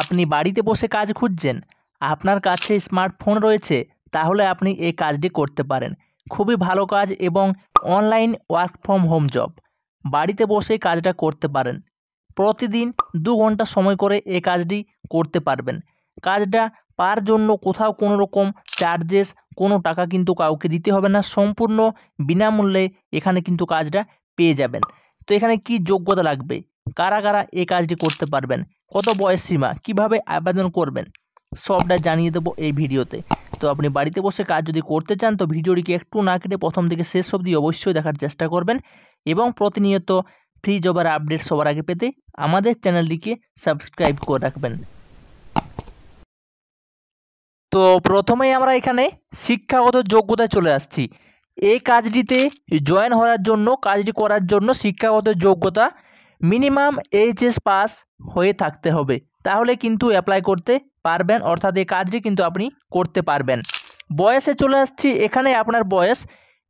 আপনি বাড়িতে বসে কাজ খুঁজছেন আপনার কাছে স্মার্টফোন রয়েছে তাহলে আপনি এই কাজটি করতে পারেন খুবই ভালো কাজ এবং online work from home job বাড়িতে বসে কাজটা করতে পারেন প্রতিদিন দু ঘন্টা সময় করে এই কাজটি করতে পারবেন কাজটা পার জন্য কোথাও কোনো রকম চার্জেস কোনো টাকা কিন্তু কাউকে দিতে হবে না সম্পূর্ণ বিনামূল্যে এখানে কিন্তু কাজটা পেয়ে যাবেন তো এখানে কি যোগ্যতা লাগবে কারা কারা এই কাজটি করতে পারবেন কত বয়স সীমা কিভাবে আবেদন করবেন সবটা জানিয়ে দেবো এই ভিডিওতে তো আপনি বাড়িতে বসে কাজ যদি করতে চান তো ভিডিওটিকে একটু না কেটে প্রথম থেকে শেষ অবধি অবশ্যই দেখার চেষ্টা করবেন এবং প্রতিনিয়ত ফ্রি জবের আপডেট সবার আগে পেতে আমাদের চ্যানেলটিকে সাবস্ক্রাইব করে রাখবেন তো প্রথমেই আমরা এখানে শিক্ষাগত যোগ্যতা চলে আসছি এই কাজটিতে জয়েন হওয়ার জন্য কাজটি করার জন্য শিক্ষাগত যোগ্যতা মিনিমাম এইচএস পাস হয়ে থাকতে হবে তাহলে কিন্তু অ্যাপ্লাই করতে পারবেন অর্থাৎ এই কাজটি কিন্তু আপনি করতে পারবেন বয়সে চলে আসছি এখানে আপনার বয়স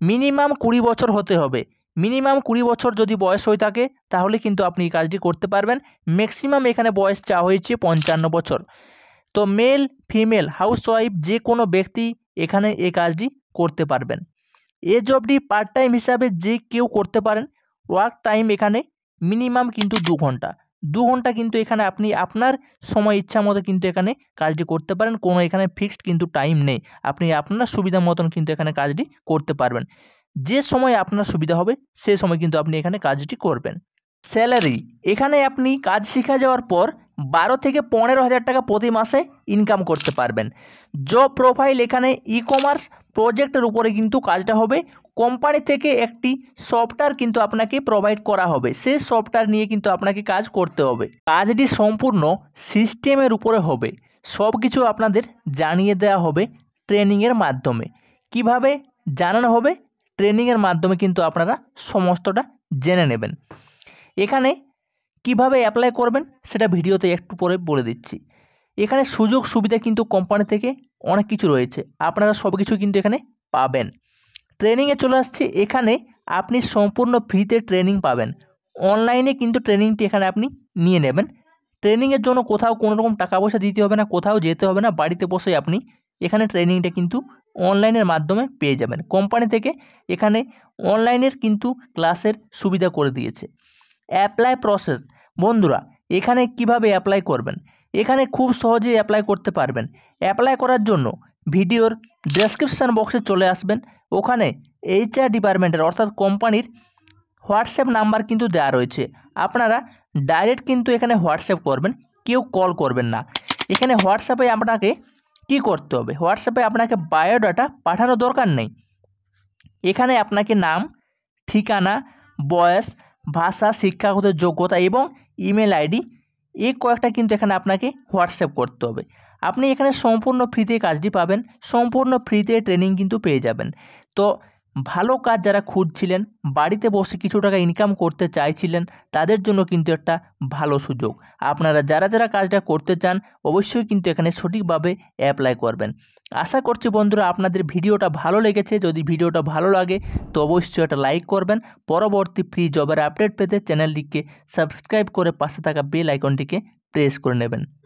মিনিমাম কুড়ি বছর হতে হবে মিনিমাম কুড়ি বছর যদি বয়স হয়ে থাকে তাহলে কিন্তু আপনি এই কাজটি করতে পারবেন ম্যাক্সিমাম এখানে বয়স চা হয়েছে পঞ্চান্ন বছর তো মেল ফিমেল হাউসওয়াইফ যে কোনো ব্যক্তি এখানে এই কাজটি করতে পারবেন এ জবটি পার্ট টাইম হিসাবে যে কেউ করতে পারেন ওয়ার্ক টাইম এখানে মিনিমাম কিন্তু দু ঘন্টা দু ঘন্টা কিন্তু এখানে আপনি আপনার সময় ইচ্ছা মতো কিন্তু এখানে কাজটি করতে পারেন কোনো এখানে ফিক্সড কিন্তু টাইম নেই আপনি আপনার সুবিধা মতন কিন্তু এখানে কাজটি করতে পারবেন যে সময় আপনার সুবিধা হবে সে সময় কিন্তু আপনি এখানে কাজটি করবেন স্যালারি এখানে আপনি কাজ শিখে যাওয়ার পর বারো থেকে পনেরো হাজার টাকা প্রতি মাসে ইনকাম করতে পারবেন জব প্রোফাইল এখানে ই কমার্স প্রজেক্টের উপরে কিন্তু কাজটা হবে কোম্পানি থেকে একটি সফটওয়্যার কিন্তু আপনাকে প্রোভাইড করা হবে সেই সফটওয়্যার নিয়ে কিন্তু আপনাকে কাজ করতে হবে কাজটি সম্পূর্ণ সিস্টেমের উপরে হবে সব কিছু আপনাদের জানিয়ে দেওয়া হবে ট্রেনিংয়ের মাধ্যমে কিভাবে জানানো হবে ট্রেনিংয়ের মাধ্যমে কিন্তু আপনারা সমস্তটা জেনে নেবেন এখানে কিভাবে অ্যাপ্লাই করবেন সেটা ভিডিওতে একটু পরে বলে দিচ্ছি এখানে সুযোগ সুবিধা কিন্তু কোম্পানি থেকে অনেক কিছু রয়েছে আপনারা সব কিছু কিন্তু এখানে পাবেন ট্রেনিংয়ে চলে আসছে এখানে আপনি সম্পূর্ণ ফ্রিতে ট্রেনিং পাবেন অনলাইনে কিন্তু ট্রেনিংটি এখানে আপনি নিয়ে নেবেন ট্রেনিংয়ের জন্য কোথাও কোনো রকম টাকা পয়সা দিতে হবে না কোথাও যেতে হবে না বাড়িতে বসে আপনি এখানে ট্রেনিংটা কিন্তু অনলাইনের মাধ্যমে পেয়ে যাবেন কোম্পানি থেকে এখানে অনলাইনের কিন্তু ক্লাসের সুবিধা করে দিয়েছে অ্যাপ্লাই প্রসেস বন্ধুরা এখানে কিভাবে অ্যাপ্লাই করবেন এখানে খুব সহজে অ্যাপ্লাই করতে পারবেন অ্যাপ্লাই করার জন্য ভিডিওর ডেসক্রিপশান বক্সে চলে আসবেন ওখানে এইচআর ডিপার্টমেন্টের অর্থাৎ কোম্পানির হোয়াটসঅ্যাপ নাম্বার কিন্তু দেওয়া রয়েছে আপনারা ডাইরেক্ট কিন্তু এখানে হোয়াটসঅ্যাপ করবেন কেউ কল করবেন না এখানে হোয়াটসঅ্যাপে আপনাকে কি করতে হবে হোয়াটসঅ্যাপে আপনাকে বায়োডাটা পাঠানো দরকার নেই এখানে আপনাকে নাম ঠিকানা বয়স ভাষা শিক্ষাগত যোগ্যতা এবং ইমেল আইডি এই কয়েকটা কিন্তু এখানে আপনাকে হোয়াটসঅ্যাপ করতে হবে আপনি এখানে সম্পূর্ণ ফ্রিতে কাজটি পাবেন সম্পূর্ণ ফ্রিতে ট্রেনিং কিন্তু পেয়ে যাবেন তো ভালো কাজ যারা খুঁজছিলেন বাড়িতে বসে কিছু টাকা ইনকাম করতে চাইছিলেন তাদের জন্য কিন্তু একটা ভালো সুযোগ আপনারা যারা যারা কাজটা করতে চান অবশ্যই কিন্তু এখানে সঠিকভাবে অ্যাপ্লাই করবেন আশা করছি বন্ধুরা আপনাদের ভিডিওটা ভালো লেগেছে যদি ভিডিওটা ভালো লাগে তো অবশ্যই একটা লাইক করবেন পরবর্তী ফ্রি জবের আপডেট পেতে চ্যানেলটিকে সাবস্ক্রাইব করে পাশে থাকা বেল আইকনটিকে প্রেস করে নেবেন